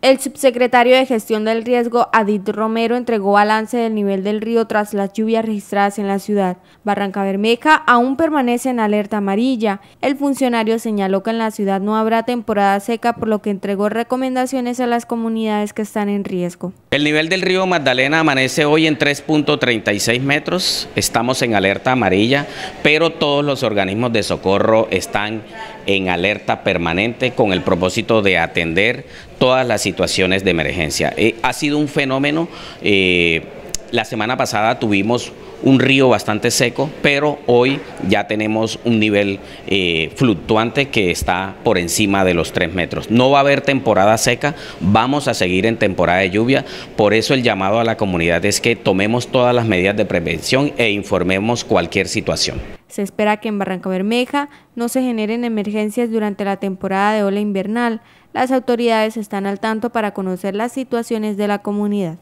El subsecretario de Gestión del Riesgo, Adit Romero, entregó balance del nivel del río tras las lluvias registradas en la ciudad. Barranca Bermeja aún permanece en alerta amarilla. El funcionario señaló que en la ciudad no habrá temporada seca, por lo que entregó recomendaciones a las comunidades que están en riesgo. El nivel del río Magdalena amanece hoy en 3.36 metros. Estamos en alerta amarilla, pero todos los organismos de socorro están en alerta permanente con el propósito de atender todas las situaciones de emergencia. Eh, ha sido un fenómeno, eh, la semana pasada tuvimos un río bastante seco, pero hoy ya tenemos un nivel eh, fluctuante que está por encima de los 3 metros. No va a haber temporada seca, vamos a seguir en temporada de lluvia, por eso el llamado a la comunidad es que tomemos todas las medidas de prevención e informemos cualquier situación. Se espera que en Barranco Bermeja no se generen emergencias durante la temporada de ola invernal. Las autoridades están al tanto para conocer las situaciones de la comunidad.